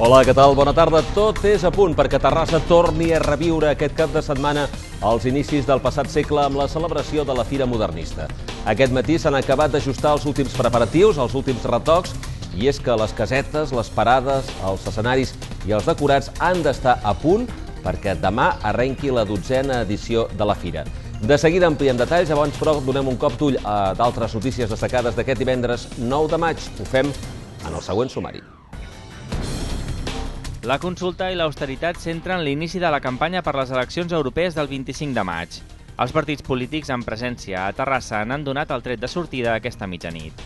Hola, què tal? Bona tarda. Tot és a punt perquè Terrassa torni a reviure aquest cap de setmana als inicis del passat segle amb la celebració de la Fira Modernista. Aquest matí s'han acabat d'ajustar els últims preparatius, els últims retocs, i és que les casetes, les parades, els escenaris i els decorats han d'estar a punt perquè demà arrenqui la dotzena edició de la Fira. De seguida ampliem detalls, abans però donem un cop d'ull a d'altres notícies destacades d'aquest divendres 9 de maig. Ho fem en el següent sumari. La consulta i l'austeritat centren l'inici de la campanya per les eleccions europees del 25 de maig. Els partits polítics en presència a Terrassa han donat el tret de sortida aquesta mitjanit.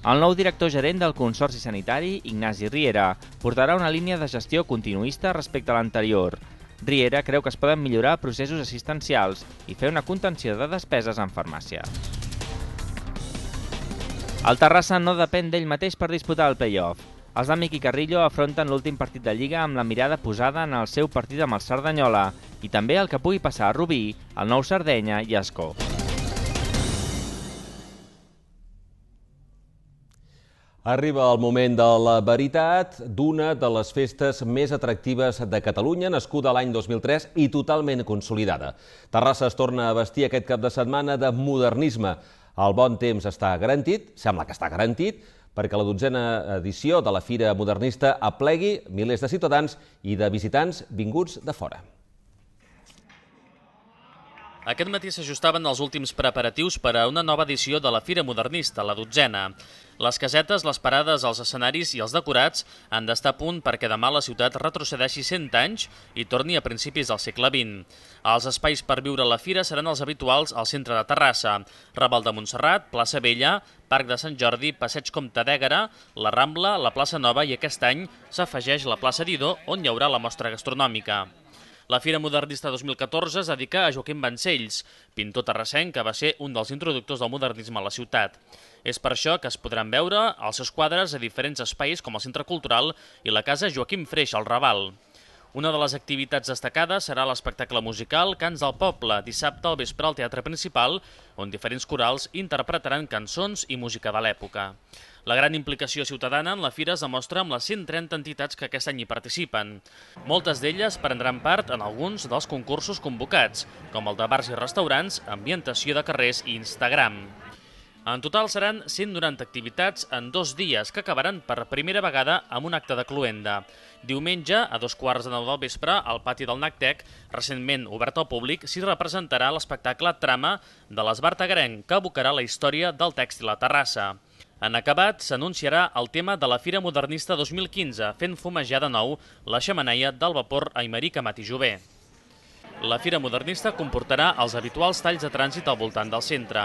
El nou director gerent del Consorci Sanitari, Ignasi Riera, portarà una línia de gestió continuista respecte a l'anterior. Riera creu que es poden millorar processos assistencials i fer una contenció de despeses en farmàcia. El Terrassa no depèn d'ell mateix per disputar el playoff. Els de Miqui Carrillo afronten l'últim partit de Lliga amb la mirada posada en el seu partit amb el Sardanyola i també el que pugui passar a Rubí, el nou Sardenya i Escó. Arriba el moment de la veritat d'una de les festes més atractives de Catalunya, nascuda l'any 2003 i totalment consolidada. Terrassa es torna a vestir aquest cap de setmana de modernisme. El bon temps està garantit, sembla que està garantit, perquè la dotzena edició de la Fira Modernista aplegui milers de ciutadans i de visitants vinguts de fora. Aquest matí s'ajustaven els últims preparatius per a una nova edició de la Fira Modernista, la dotzena. Les casetes, les parades, els escenaris i els decorats han d'estar a punt perquè demà la ciutat retrocedeixi 100 anys i torni a principis del segle XX. Els espais per viure la fira seran els habituals al centre de Terrassa, Raval de Montserrat, plaça Vella, Parc de Sant Jordi, Passeig Comte d'Ègara, la Rambla, la plaça Nova i aquest any s'afegeix la plaça Didó on hi haurà la mostra gastronòmica. La Fira Modernista 2014 es dedica a Joaquim Vancells, pintor terrassenc que va ser un dels introductors del modernisme a la ciutat. És per això que es podran veure els seus quadres a diferents espais com el Centre Cultural i la Casa Joaquim Freix al Raval. Una de les activitats destacades serà l'espectacle musical Cants del Poble, dissabte al vespre al Teatre Principal, on diferents corals interpretaran cançons i música de l'època. La gran implicació ciutadana en la fira es demostra amb les 130 entitats que aquest any hi participen. Moltes d'elles prendran part en alguns dels concursos convocats, com el de bars i restaurants, ambientació de carrers i Instagram. En total seran 190 activitats en dos dies que acabaran per primera vegada amb un acte de cluenda. Diumenge, a dos quarts de nou del vespre, al pati del NACTEC, recentment obert al públic, s'hi representarà l'espectacle Trama de l'Esbart Agarenc, que abocarà la història del tèxtil a Terrassa. En acabat, s'anunciarà el tema de la Fira Modernista 2015, fent fumejar de nou la xamaneia del vapor Aimeric Matijové. La Fira Modernista comportarà els habituals talls de trànsit al voltant del centre.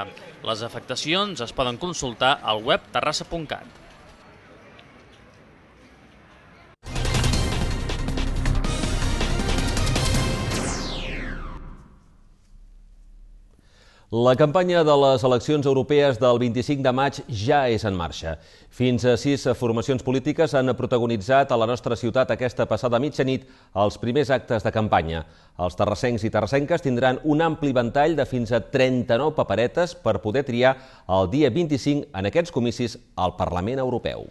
Les afectacions es poden consultar al web terrassa.cat. La campanya de les eleccions europees del 25 de maig ja és en marxa. Fins a sis formacions polítiques han protagonitzat a la nostra ciutat aquesta passada mitjanit els primers actes de campanya. Els terrassencs i terrassenques tindran un ampli ventall de fins a 39 paperetes per poder triar el dia 25 en aquests comicis al Parlament Europeu.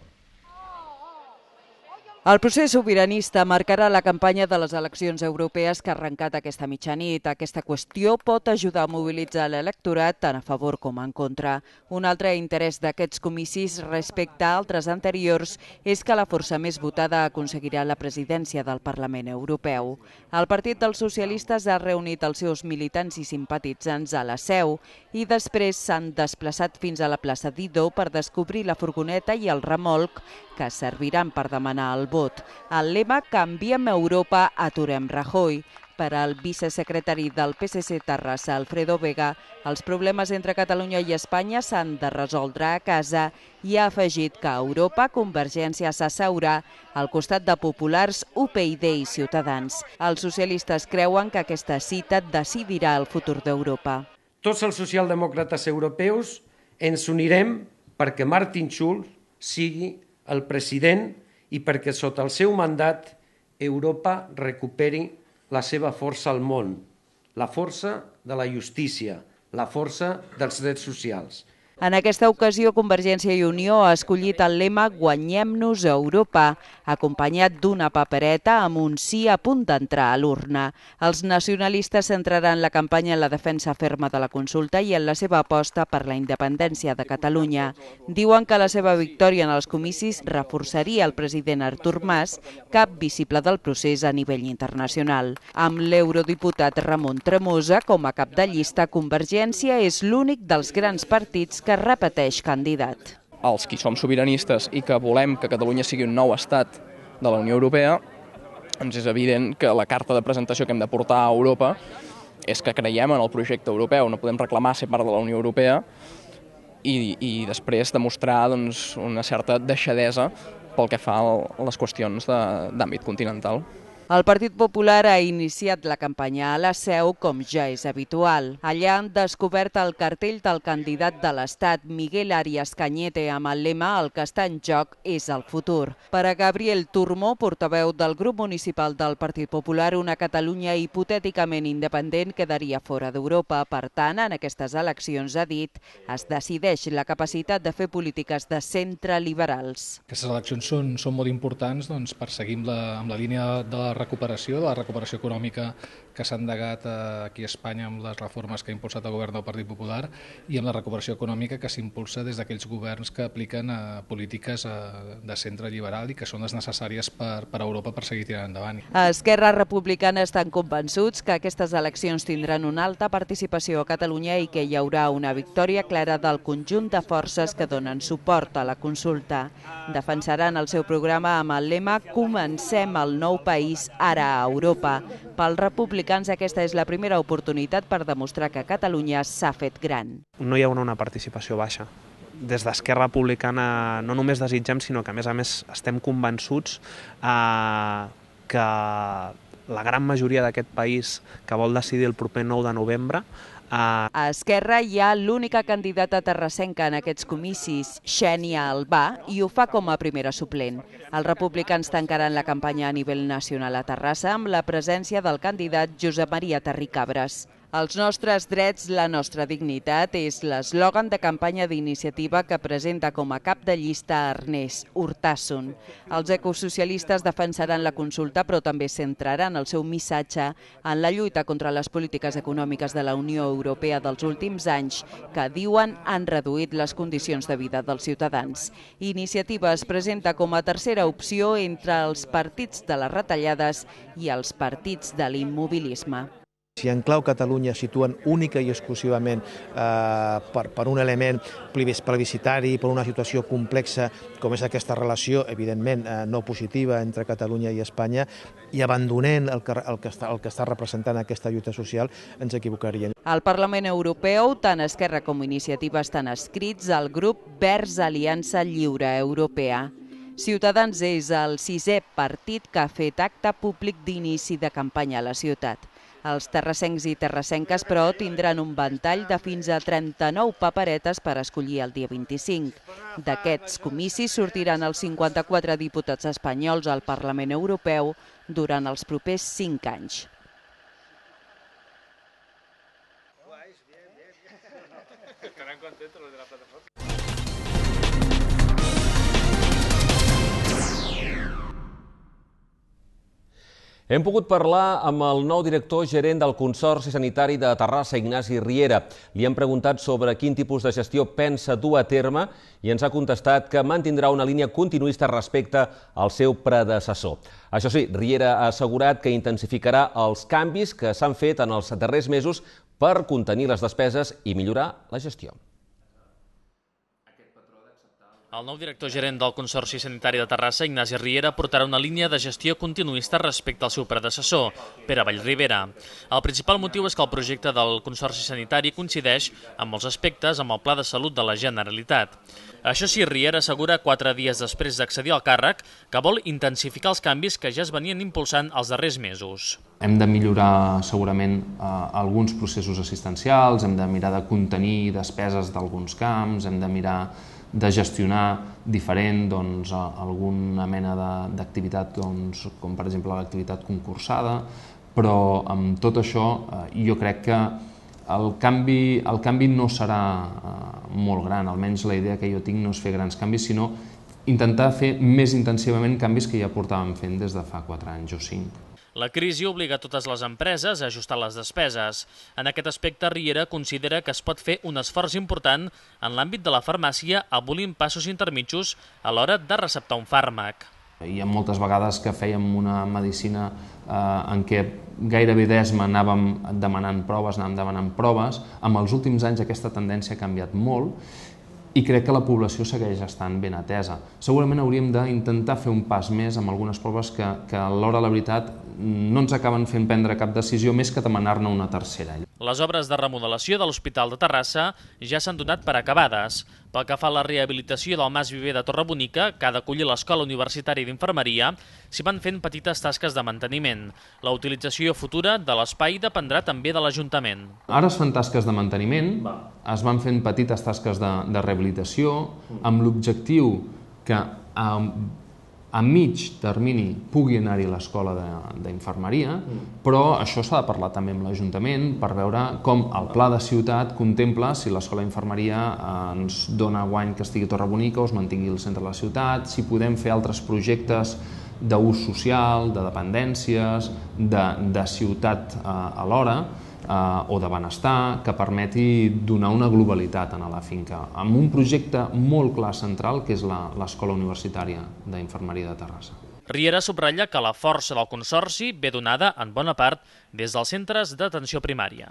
El procés sobiranista marcarà la campanya de les eleccions europees que ha arrencat aquesta mitjanit. Aquesta qüestió pot ajudar a mobilitzar l'electorat tant a favor com en contra. Un altre interès d'aquests comicis respecte a altres anteriors és que la força més votada aconseguirà la presidència del Parlament Europeu. El Partit dels Socialistes ha reunit els seus militants i simpatitzants a la seu i després s'han desplaçat fins a la plaça Didó per descobrir la furgoneta i el remolc que serviran per demanar el vot vot. El lema Canviem Europa, aturem Rajoy. Per al vicesecretari del PSC Terrassa, Alfredo Vega, els problemes entre Catalunya i Espanya s'han de resoldre a casa i ha afegit que a Europa Convergència s'asseurà al costat de populars UPyD i Ciutadans. Els socialistes creuen que aquesta cita decidirà el futur d'Europa. Tots els socialdemòcrates europeus ens unirem perquè Martin Schulz sigui el president i perquè sota el seu mandat Europa recuperi la seva força al món, la força de la justícia, la força dels drets socials. En aquesta ocasió, Convergència i Unió ha escollit el lema Guanyem-nos a Europa, acompanyat d'una papereta amb un sí a punt d'entrar a l'urna. Els nacionalistes centraran la campanya en la defensa ferma de la consulta i en la seva aposta per la independència de Catalunya. Diuen que la seva victòria en els comicis reforçaria el president Artur Mas, cap visible del procés a nivell internacional. Amb l'eurodiputat Ramon Tremosa com a cap de llista, Convergència és l'únic dels grans partits que repeteix candidat. Els qui som sobiranistes i que volem que Catalunya sigui un nou estat de la Unió Europea, ens és evident que la carta de presentació que hem de portar a Europa és que creiem en el projecte europeu, no podem reclamar ser part de la Unió Europea i, i després demostrar doncs, una certa deixadesa pel que fa a les qüestions d'àmbit continental. El Partit Popular ha iniciat la campanya a la seu, com ja és habitual. Allà han descobert el cartell del candidat de l'Estat, Miguel Arias Cañete, amb el lema «El que està en joc és el futur». Per a Gabriel Turmó, portaveu del grup municipal del Partit Popular, una Catalunya hipotèticament independent quedaria fora d'Europa. Per tant, en aquestes eleccions, ha dit, es decideix la capacitat de fer polítiques de centre liberals. Aquestes eleccions són, són molt importants doncs, per seguir la, amb la línia de la recuperació, de la recuperació econòmica que s'ha endegat eh, aquí a Espanya amb les reformes que ha impulsat el govern del Partit Popular i amb la recuperació econòmica que s'impulsa des d'aquells governs que apliquen eh, polítiques eh, de centre liberal i que són les necessàries per, per Europa per seguir tirant endavant. Esquerra Republicana estan convençuts que aquestes eleccions tindran una alta participació a Catalunya i que hi haurà una victòria clara del conjunt de forces que donen suport a la consulta. Defensaran el seu programa amb el lema Comencem el nou país ara a Europa. Pels republicans aquesta és la primera oportunitat per demostrar que Catalunya s'ha fet gran. No hi ha una participació baixa des d'Esquerra Republicana no només desitgem, sinó que a més a més estem convençuts eh, que la gran majoria d'aquest país que vol decidir el proper 9 de novembre a... a Esquerra hi ha l'única candidata terrassenca en aquests comicis, Xènia Albà, i ho fa com a primera suplent. Els republicans tancaran la campanya a nivell nacional a Terrassa amb la presència del candidat Josep Maria Terricabres. Els nostres drets, la nostra dignitat és l'eslògan de campanya d'iniciativa que presenta com a cap de llista Ernest Hurtasson. Els ecosocialistes defensaran la consulta però també centraran el seu missatge en la lluita contra les polítiques econòmiques de la Unió Europea dels últims anys que diuen han reduït les condicions de vida dels ciutadans. Iniciativa es presenta com a tercera opció entre els partits de les retallades i els partits de l'immobilisme. Si en clau Catalunya situen única i exclusivament eh, per, per un element plebiscitari, per una situació complexa com és aquesta relació, evidentment eh, no positiva, entre Catalunya i Espanya, i abandonant el que, el que, està, el que està representant aquesta lluita social, ens equivocaríem. Al Parlament Europeu, tant Esquerra com Iniciativa estan escrits al grup Verds Aliança Lliure Europea. Ciutadans és el sisè partit que ha fet acte públic d'inici de campanya a la ciutat. Els terrassencs i terrassenques, però, tindran un ventall de fins a 39 paperetes per escollir el dia 25. D'aquests comicis sortiran els 54 diputats espanyols al Parlament Europeu durant els propers 5 anys. Estarán contentos los de la plataforma. Hem pogut parlar amb el nou director gerent del Consorci Sanitari de Terrassa, Ignasi Riera. Li hem preguntat sobre quin tipus de gestió pensa dur a terme i ens ha contestat que mantindrà una línia continuista respecte al seu predecessor. Això sí, Riera ha assegurat que intensificarà els canvis que s'han fet en els darrers mesos per contenir les despeses i millorar la gestió. El nou director gerent del Consorci Sanitari de Terrassa, Ignasi Riera, portarà una línia de gestió continuista respecte al seu predecessor, Pere Vallribera. El principal motiu és que el projecte del Consorci Sanitari coincideix amb els aspectes amb el Pla de Salut de la Generalitat. Això sí, Riera assegura quatre dies després d'accedir al càrrec que vol intensificar els canvis que ja es venien impulsant els darrers mesos. Hem de millorar segurament eh, alguns processos assistencials, hem de mirar de contenir despeses d'alguns camps, hem de mirar de gestionar diferent doncs, alguna mena d'activitat doncs, com per exemple l'activitat concursada, però amb tot això eh, jo crec que el canvi, el canvi no serà eh, molt gran, almenys la idea que jo tinc no és fer grans canvis, sinó intentar fer més intensivament canvis que ja portàvem fent des de fa 4 anys o 5. La crisi obliga totes les empreses a ajustar les despeses. En aquest aspecte, Riera considera que es pot fer un esforç important en l'àmbit de la farmàcia abolint passos intermitjos a l'hora de receptar un fàrmac. Hi ha moltes vegades que fèiem una medicina eh, en què gairebé d'esma anàvem demanant proves, anàvem demanant proves. Amb els últims anys aquesta tendència ha canviat molt i crec que la població segueix estant ben atesa. Segurament hauríem d'intentar fer un pas més amb algunes proves que, que a l'hora de la veritat no ens acaben fent prendre cap decisió més que demanar-ne una tercera. Les obres de remodelació de l'Hospital de Terrassa ja s'han donat per acabades. Pel que fa a la rehabilitació del Mas Viver de Torrebonica, que ha d'acollir l'Escola Universitària d'Infermeria, s'hi van fent petites tasques de manteniment. La utilització futura de l'espai dependrà també de l'Ajuntament. Ara es fan tasques de manteniment, es van fent petites tasques de, de rehabilitació, amb l'objectiu que eh, a mig termini pugui anar-hi l'escola d'infermeria, mm. però això s'ha de parlar també amb l'Ajuntament per veure com el pla de ciutat contempla si l'escola d'infermeria eh, ens dona guany que estigui a Bonica o es mantingui al centre de la ciutat, si podem fer altres projectes d'ús social, de dependències, de, de ciutat eh, alhora, eh, o de benestar que permeti donar una globalitat a la finca, amb un projecte molt clar central que és l'Escola Universitària d'Infermeria de Terrassa. Riera subratlla que la força del Consorci ve donada, en bona part, des dels centres d'atenció primària.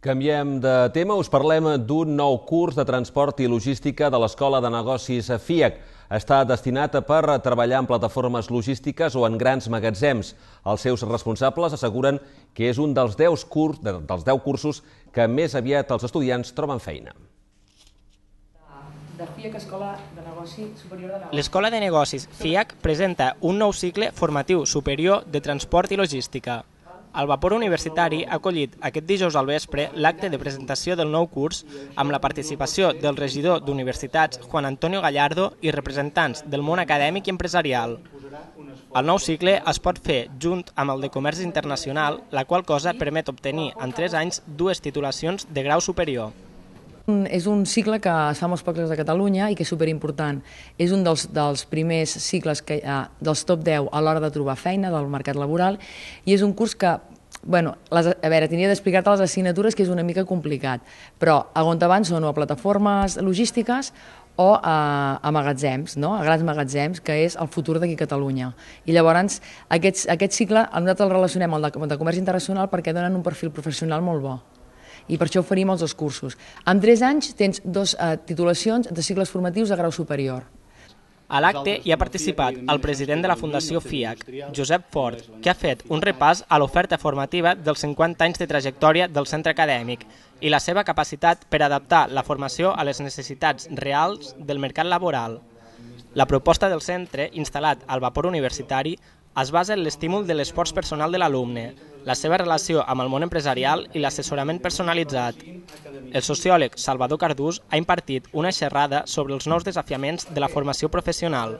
Canviem de tema, us parlem d'un nou curs de transport i logística de l'Escola de Negocis FIAC. E està destinat per treballar en plataformes logístiques o en grans magatzems. Els seus responsables asseguren que és un dels 10, curs, dels 10 cursos que més aviat els estudiants troben feina L'Escola de Negocis FIAC presenta un nou cicle formatiu superior de transport i logística. El Vapor Universitari ha acollit aquest dijous al vespre l'acte de presentació del nou curs amb la participació del regidor d'Universitats Juan Antonio Gallardo i representants del món acadèmic i empresarial. El nou cicle es pot fer junt amb el de Comerç Internacional, la qual cosa permet obtenir en 3 anys dues titulacions de grau superior. És un cicle que es fa molts els pobles de Catalunya i que és superimportant. És un dels, dels primers cicles que, eh, dels top 10 a l'hora de trobar feina del mercat laboral i és un curs que Bueno, les, a veure, tindria d'explicar-te les assignatures, que és una mica complicat, però on són o a plataformes logístiques o a, a magatzems, no? a grans magatzems, que és el futur d'aquí Catalunya. I llavors, aquests, aquest cicle, nosaltres el relacionem al de, de comerç internacional perquè donen un perfil professional molt bo i per això oferim els dos cursos. Amb tres anys tens dues eh, titulacions de cicles formatius de grau superior. A l'acte hi ha participat el president de la Fundació FIAC, Josep Fort, que ha fet un repàs a l'oferta formativa dels 50 anys de trajectòria del centre acadèmic i la seva capacitat per adaptar la formació a les necessitats reals del mercat laboral. La proposta del centre, instal·lat al vapor universitari, es basa en l'estímul de l'esforç personal de l'alumne, la seva relació amb el món empresarial i l'assessorament personalitzat. El sociòleg Salvador Cardús ha impartit una xerrada sobre els nous desafiaments de la formació professional.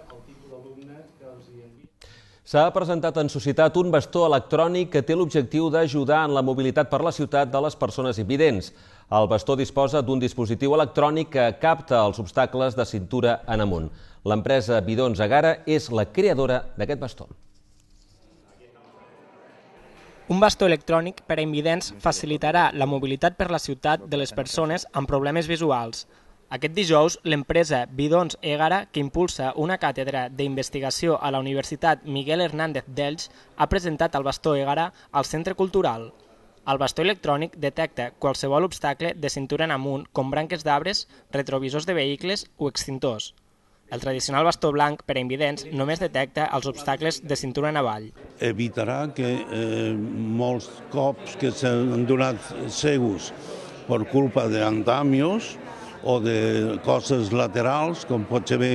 S'ha presentat en societat un bastó electrònic que té l'objectiu d'ajudar en la mobilitat per la ciutat de les persones invidents. El bastó disposa d'un dispositiu electrònic que capta els obstacles de cintura en amunt. L'empresa Bidons Agara és la creadora d'aquest bastó. Un bastó electrònic per a invidents facilitarà la mobilitat per la ciutat de les persones amb problemes visuals. Aquest dijous, l'empresa Bidons Egara, que impulsa una càtedra d'investigació a la Universitat Miguel Hernández d'Elx, ha presentat el bastó Egara al Centre Cultural. El bastó electrònic detecta qualsevol obstacle de cintura en amunt, com branques d'arbres, retrovisors de vehicles o extintors. El tradicional bastó blanc per a invidents només detecta els obstacles de cintura en avall. Evitarà que eh, molts cops que s'han donat segus per culpa d'antàmios o de coses laterals, com pot ser bé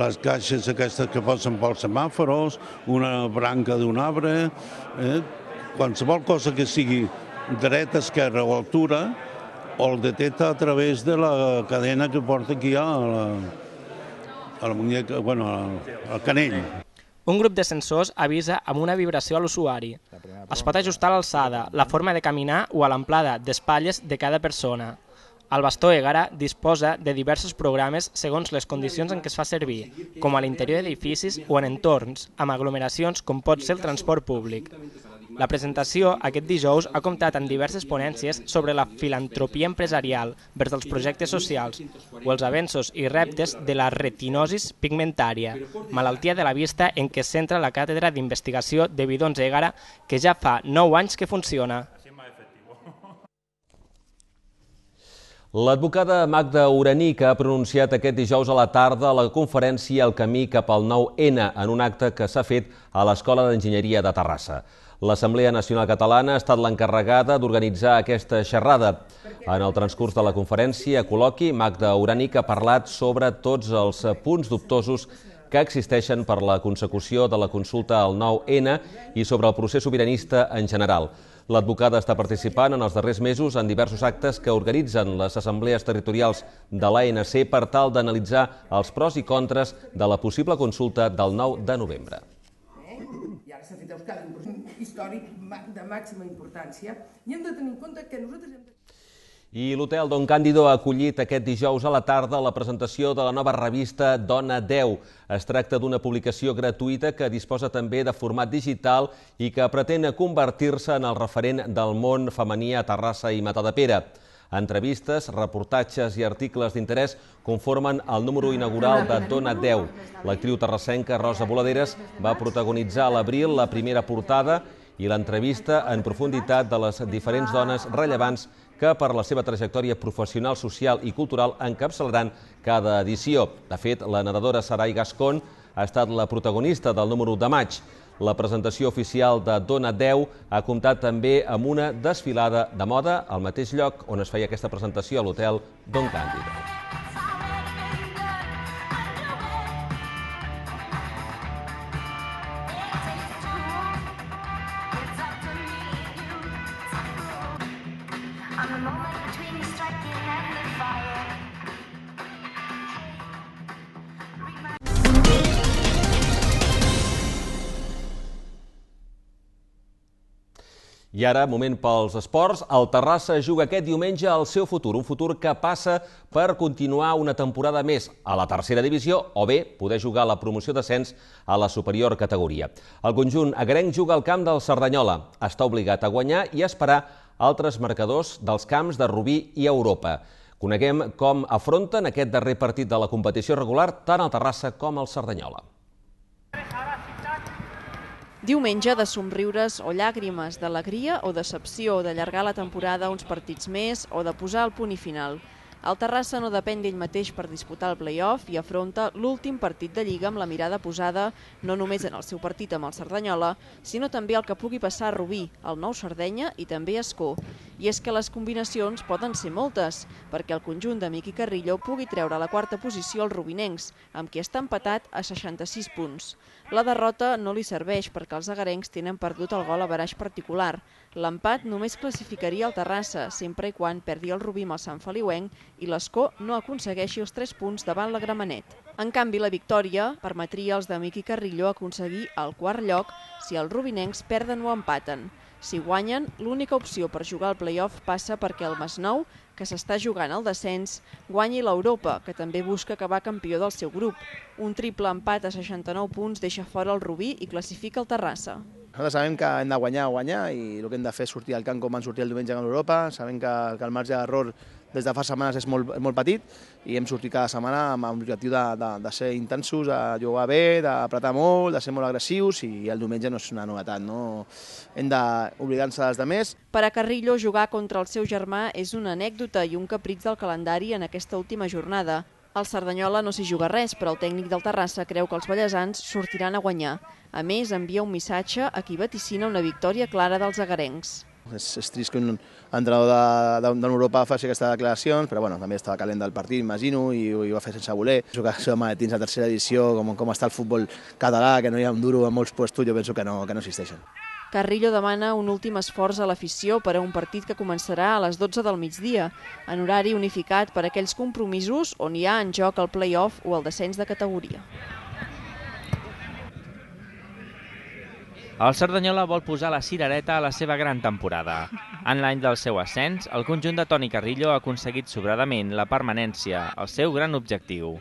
les caixes aquestes que posen pels semàforos, una branca d'un arbre, eh? qualsevol cosa que sigui dreta, esquerra o altura, o el detecta a través de la cadena que porta aquí a la, a la muñeca, bueno, al, al canell. Un grup de sensors avisa amb una vibració a l'usuari. Es pot ajustar l'alçada, la forma de caminar o a l'amplada d'espatlles de cada persona. El bastó Egara disposa de diversos programes segons les condicions en què es fa servir, com a l'interior d'edificis o en entorns, amb aglomeracions com pot ser el transport públic. La presentació, aquest dijous, ha comptat amb diverses ponències sobre la filantropia empresarial vers els projectes socials o els avenços i reptes de la retinosis pigmentària, malaltia de la vista en què es centra la càtedra d'investigació de Bidons Egara, que ja fa 9 anys que funciona. L'advocada Magda Uraní, que ha pronunciat aquest dijous a la tarda la conferència El camí cap al 9N en un acte que s'ha fet a l'Escola d'Enginyeria de Terrassa. L'Assemblea Nacional Catalana ha estat l'encarregada d'organitzar aquesta xerrada. En el transcurs de la conferència, a col·loqui, Magda Uranic ha parlat sobre tots els punts dubtosos que existeixen per la consecució de la consulta al 9-N i sobre el procés sobiranista en general. L'advocada està participant en els darrers mesos en diversos actes que organitzen les assemblees territorials de l'ANC per tal d'analitzar els pros i contres de la possible consulta del 9 de novembre s'ha fet a Euskadi, un procés històric de màxima importància, i hem de tenir en compte que nosaltres hem de... I l'hotel Don Càndido ha acollit aquest dijous a la tarda la presentació de la nova revista Dona 10. Es tracta d'una publicació gratuïta que disposa també de format digital i que pretén convertir-se en el referent del món femení a Terrassa i Matadepera. Pere. Entrevistes, reportatges i articles d'interès conformen el número inaugural de Dona 10. L'actriu terrassenca Rosa Voladeres va protagonitzar a l'abril la primera portada i l'entrevista en profunditat de les diferents dones rellevants que per la seva trajectòria professional, social i cultural encapçalaran cada edició. De fet, la nedadora Sarai Gascon ha estat la protagonista del número de maig. La presentació oficial de Dona 10 ha comptat també amb una desfilada de moda al mateix lloc on es feia aquesta presentació a l'hotel Don Càndida. I ara, moment pels esports, el Terrassa juga aquest diumenge al seu futur, un futur que passa per continuar una temporada més a la tercera divisió o bé poder jugar la promoció d'ascens a la superior categoria. El conjunt agrenc juga al camp del Cerdanyola. Està obligat a guanyar i a esperar altres marcadors dels camps de Rubí i Europa. Coneguem com afronten aquest darrer partit de la competició regular tant el Terrassa com el Cerdanyola. Diumenge de somriures o llàgrimes, d'alegria o decepció, d'allargar la temporada uns partits més o de posar el punt i final. El Terrassa no depèn d'ell mateix per disputar el play-off i afronta l'últim partit de Lliga amb la mirada posada no només en el seu partit amb el Cerdanyola, sinó també el que pugui passar a Rubí, el Nou Sardenya i també a Escó. I és que les combinacions poden ser moltes, perquè el conjunt de Miqui Carrillo pugui treure la quarta posició als rubinencs, amb qui està empatat a 66 punts. La derrota no li serveix perquè els agarencs tenen perdut el gol a baraix particular, L'empat només classificaria el Terrassa, sempre i quan perdi el Rubí amb el Sant Feliuenc i l'Escó no aconsegueixi els 3 punts davant la Gramenet. En canvi, la victòria permetria als de Miqui Carrillo aconseguir el quart lloc si els rubinencs perden o empaten. Si guanyen, l'única opció per jugar al play-off passa perquè el Masnou, que s'està jugant al descens, guanyi l'Europa, que també busca acabar campió del seu grup. Un triple empat a 69 punts deixa fora el Rubí i classifica el Terrassa. Nosaltres sabem que hem de guanyar, guanyar, i el que hem de fer és sortir al camp com van sortir el diumenge a Europa. Sabem que, que el marge d'error des de fa setmanes és molt, molt petit i hem sortit cada setmana amb l'objectiu de, de, de ser intensos, de jugar bé, d'apretar molt, de ser molt agressius i el diumenge no és una novetat, no? hem doblidar se dels demés. Per a Carrillo, jugar contra el seu germà és una anècdota i un capritx del calendari en aquesta última jornada. Al Cerdanyola no s'hi juga res, però el tècnic del Terrassa creu que els ballesans sortiran a guanyar. A més, envia un missatge a qui vaticina una victòria clara dels agarencs. És, és trist que un entrenador d'una Europa faci aquestes declaracions, però bueno, també estava calent del partit, imagino, i, i ho va fer sense voler. Penso que això de dins de tercera edició, com, com està el futbol català, que no hi ha un duro en molts puestos, jo penso que no, que no existeixen. Carrillo demana un últim esforç a l'afició per a un partit que començarà a les 12 del migdia, en horari unificat per a aquells compromisos on hi ha en joc el play-off o el descens de categoria. El Cerdanyola vol posar la cirereta a la seva gran temporada. En l'any del seu ascens, el conjunt de Toni Carrillo ha aconseguit sobradament la permanència, el seu gran objectiu.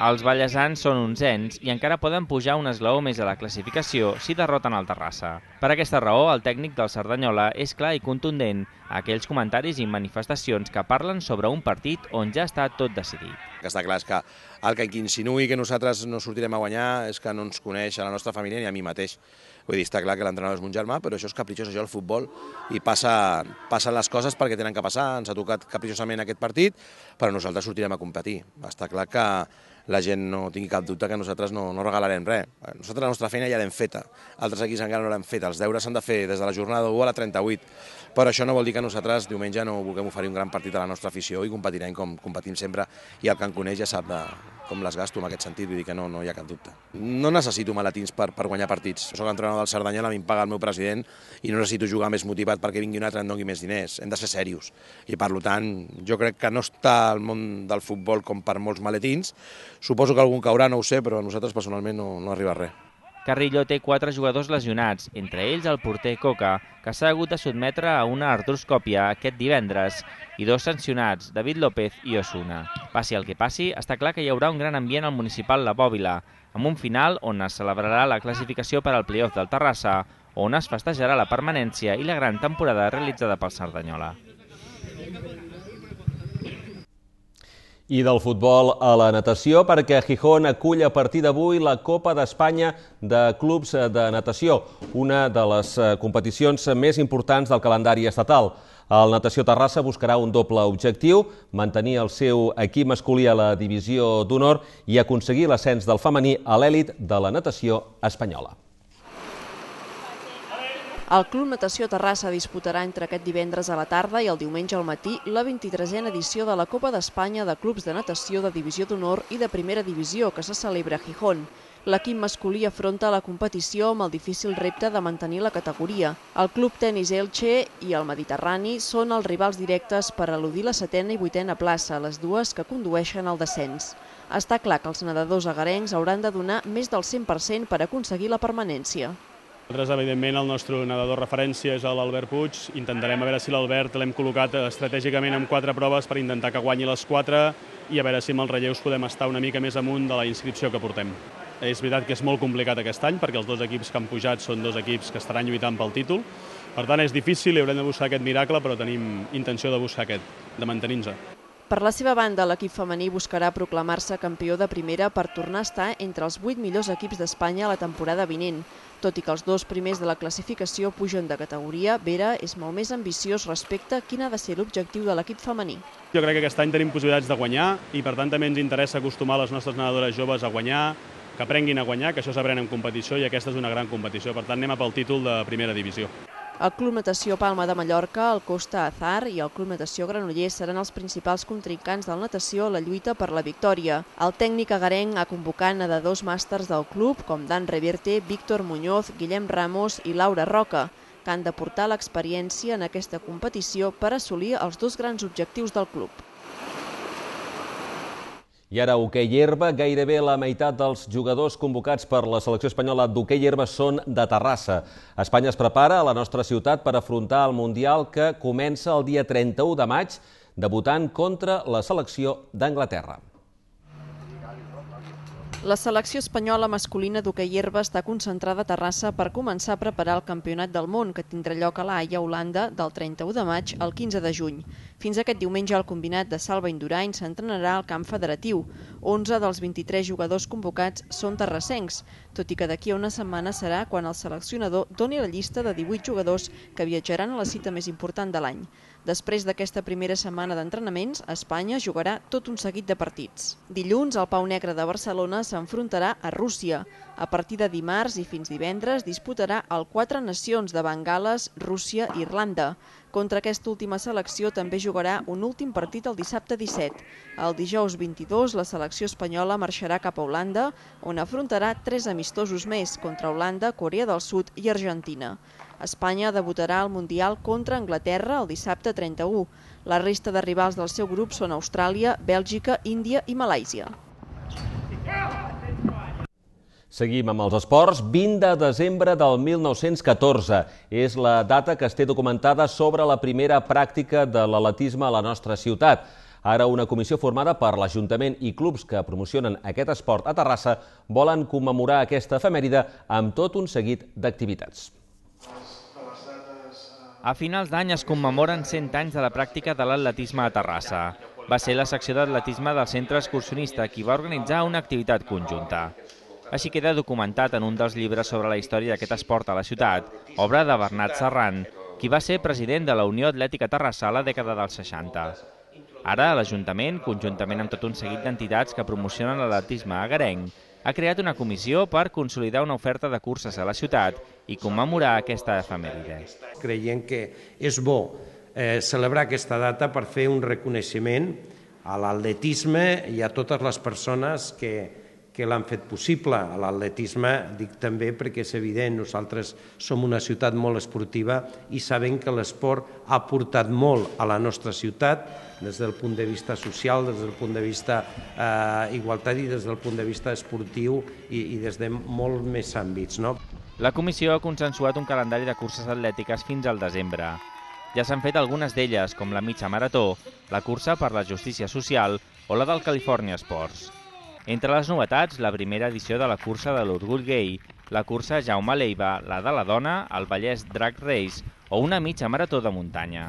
Els ballesans són onzens i encara poden pujar un esglaó més a la classificació si derroten el Terrassa. Per aquesta raó, el tècnic del Cerdanyola és clar i contundent a aquells comentaris i manifestacions que parlen sobre un partit on ja està tot decidit. està clar és que el que insinuï que nosaltres no sortirem a guanyar és que no ens coneix a la nostra família ni a mi mateix. Vull dir, està clar que l'entrenador és mon germà, però això és capritxós, això el futbol, i passa, passen les coses perquè tenen que passar. Ens ha tocat capritxosament aquest partit, però nosaltres sortirem a competir. Està clar que la gent no tingui cap dubte que nosaltres no, no regalarem res. Eh, nosaltres la nostra feina ja l'hem feta, altres equips encara no l'hem feta. Els deures s'han de fer des de la jornada 1 a la 38, però això no vol dir que nosaltres diumenge no vulguem oferir un gran partit a la nostra afició i competirem com competim sempre i el que en coneix ja sap de, com les gasto en aquest sentit, vull dir que no, no hi ha cap dubte. No necessito maletins per, per guanyar partits. Soc entrenador del Cerdanyola, a mi em paga el meu president i no necessito jugar més motivat perquè vingui un altre i em doni més diners. Hem de ser serios. I per tant, jo crec que no està el món del futbol com per molts maletins. Suposo que algun caurà, no ho sé, però a nosaltres personalment no, no arriba res. Carrillo té quatre jugadors lesionats, entre ells el porter Coca, que s'ha hagut de sotmetre a una artroscòpia aquest divendres, i dos sancionats, David López i Osuna. Passi el que passi, està clar que hi haurà un gran ambient al municipal La Bòbila, amb un final on es celebrarà la classificació per al playoff del Terrassa, on es festejarà la permanència i la gran temporada realitzada pel Cerdanyola. I del futbol a la natació, perquè Gijón acull a partir d'avui la Copa d'Espanya de Clubs de Natació, una de les eh, competicions més importants del calendari estatal. El Natació Terrassa buscarà un doble objectiu, mantenir el seu equip masculí a la divisió d'honor i aconseguir l'ascens del femení a l'èlit de la natació espanyola. El Club Natació Terrassa disputarà entre aquest divendres a la tarda i el diumenge al matí la 23a edició de la Copa d'Espanya de Clubs de Natació de Divisió d'Honor i de Primera Divisió que se celebra a Gijón. L'equip masculí afronta la competició amb el difícil repte de mantenir la categoria. El Club Tenis Elche i el Mediterrani són els rivals directes per al·ludir la setena i vuitena plaça, les dues que condueixen al descens. Està clar que els nedadors agarencs hauran de donar més del 100% per aconseguir la permanència. Nosaltres, evidentment, el nostre nedador referència és l'Albert Puig. Intentarem a veure si l'Albert l'hem col·locat eh, estratègicament en quatre proves per intentar que guanyi les quatre i a veure si amb els relleus podem estar una mica més amunt de la inscripció que portem. És veritat que és molt complicat aquest any perquè els dos equips que han pujat són dos equips que estaran lluitant pel títol. Per tant, és difícil i haurem de buscar aquest miracle, però tenim intenció de buscar aquest, de mantenir-nos. Per la seva banda, l'equip femení buscarà proclamar-se campió de primera per tornar a estar entre els 8 millors equips d'Espanya la temporada vinent. Tot i que els dos primers de la classificació pugen de categoria, Vera és molt més ambiciós respecte a quin ha de ser l'objectiu de l'equip femení. Jo crec que aquest any tenim possibilitats de guanyar i per tant també ens interessa acostumar les nostres nedadores joves a guanyar, que aprenguin a guanyar, que això s'aprèn en competició i aquesta és una gran competició. Per tant, anem a pel títol de primera divisió. El Club Natació Palma de Mallorca, el Costa Azar i el Club Natació Granollers seran els principals contrincants del natació a la lluita per la victòria. El tècnic agarenc ha convocat nedadors màsters del club com Dan Reverte, Víctor Muñoz, Guillem Ramos i Laura Roca, que han de portar l'experiència en aquesta competició per assolir els dos grans objectius del club. I ara, hoquei okay, herba, gairebé la meitat dels jugadors convocats per la selecció espanyola d'hoquei okay, herba són de Terrassa. Espanya es prepara a la nostra ciutat per afrontar el Mundial que comença el dia 31 de maig, debutant contra la selecció d'Anglaterra. La selecció espanyola masculina d'hoquei herba està concentrada a Terrassa per començar a preparar el Campionat del Món, que tindrà lloc a la Haia, Holanda, del 31 de maig al 15 de juny. Fins aquest diumenge el combinat de Salva Indurain s'entrenarà al camp federatiu. 11 dels 23 jugadors convocats són terrassencs, tot i que d'aquí a una setmana serà quan el seleccionador doni la llista de 18 jugadors que viatjaran a la cita més important de l'any. Després d'aquesta primera setmana d'entrenaments, Espanya jugarà tot un seguit de partits. Dilluns, el Pau Negre de Barcelona s'enfrontarà a Rússia. A partir de dimarts i fins divendres disputarà el Quatre Nacions de Bengales, Rússia i Irlanda. Contra aquesta última selecció també jugarà un últim partit el dissabte 17. El dijous 22 la selecció espanyola marxarà cap a Holanda, on afrontarà tres amistosos més contra Holanda, Corea del Sud i Argentina. Espanya debutarà al Mundial contra Anglaterra el dissabte 31. La resta de rivals del seu grup són Austràlia, Bèlgica, Índia i Malàisia. Seguim amb els esports. 20 de desembre del 1914 és la data que es té documentada sobre la primera pràctica de l'atletisme a la nostra ciutat. Ara una comissió formada per l'Ajuntament i clubs que promocionen aquest esport a Terrassa volen commemorar aquesta efemèride amb tot un seguit d'activitats. A finals d'any es commemoren 100 anys de la pràctica de l'atletisme a Terrassa. Va ser la secció d'atletisme del centre excursionista qui va organitzar una activitat conjunta. Així queda documentat en un dels llibres sobre la història d'aquest esport a la ciutat, obra de Bernat Serran, qui va ser president de la Unió Atlètica Terrassa a la dècada dels 60. Ara, l'Ajuntament, conjuntament amb tot un seguit d'entitats que promocionen l'atletisme a Garenc, ha creat una comissió per consolidar una oferta de curses a la ciutat i commemorar aquesta efemèride. Creiem que és bo eh, celebrar aquesta data per fer un reconeixement a l'atletisme i a totes les persones que que l'han fet possible. a L'atletisme, dic també perquè és evident, nosaltres som una ciutat molt esportiva i sabem que l'esport ha portat molt a la nostra ciutat des del punt de vista social, des del punt de vista eh, igualtat i des del punt de vista esportiu i, i des de molt més àmbits. No? La comissió ha consensuat un calendari de curses atlètiques fins al desembre. Ja s'han fet algunes d'elles, com la mitja marató, la cursa per la justícia social o la del California Sports. Entre les novetats, la primera edició de la cursa de l'Orgull Gay, la cursa Jaume Leiva, la de la dona, el Vallès Drag Race o una mitja marató de muntanya.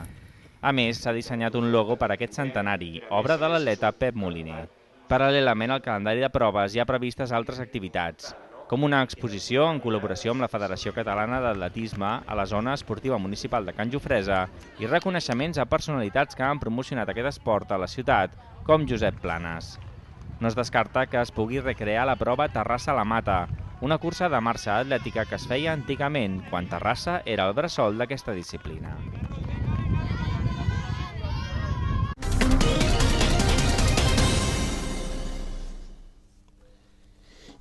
A més, s'ha dissenyat un logo per a aquest centenari, obra de l'atleta Pep Moliner. Paral·lelament al calendari de proves hi ha previstes altres activitats, com una exposició en col·laboració amb la Federació Catalana d'Atletisme a la zona esportiva municipal de Can Jofresa i reconeixements a personalitats que han promocionat aquest esport a la ciutat, com Josep Planes. No es descarta que es pugui recrear la prova Terrassa la Mata, una cursa de marxa atlètica que es feia antigament, quan Terrassa era el bressol d'aquesta disciplina.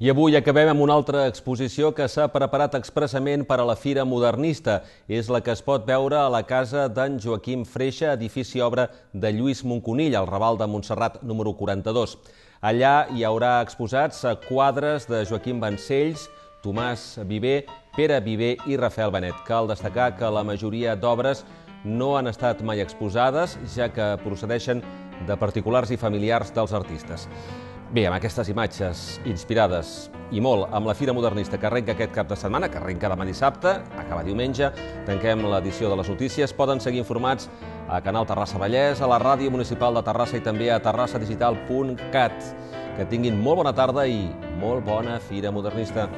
I avui acabem amb una altra exposició que s'ha preparat expressament per a la Fira Modernista. És la que es pot veure a la casa d'en Joaquim Freixa, edifici obra de Lluís Monconill, al Raval de Montserrat, número 42. Allà hi haurà exposats eh, quadres de Joaquim Vancells, Tomàs Viver, Pere Viver i Rafael Benet. Cal destacar que la majoria d'obres no han estat mai exposades, ja que procedeixen de particulars i familiars dels artistes. Bé, amb aquestes imatges inspirades i molt amb la Fira Modernista que arrenca aquest cap de setmana, que arrenca demà dissabte, acaba diumenge, tanquem l'edició de les notícies. Poden seguir informats a Canal Terrassa Vallès, a la Ràdio Municipal de Terrassa i també a terrassadigital.cat. Que tinguin molt bona tarda i molt bona Fira Modernista.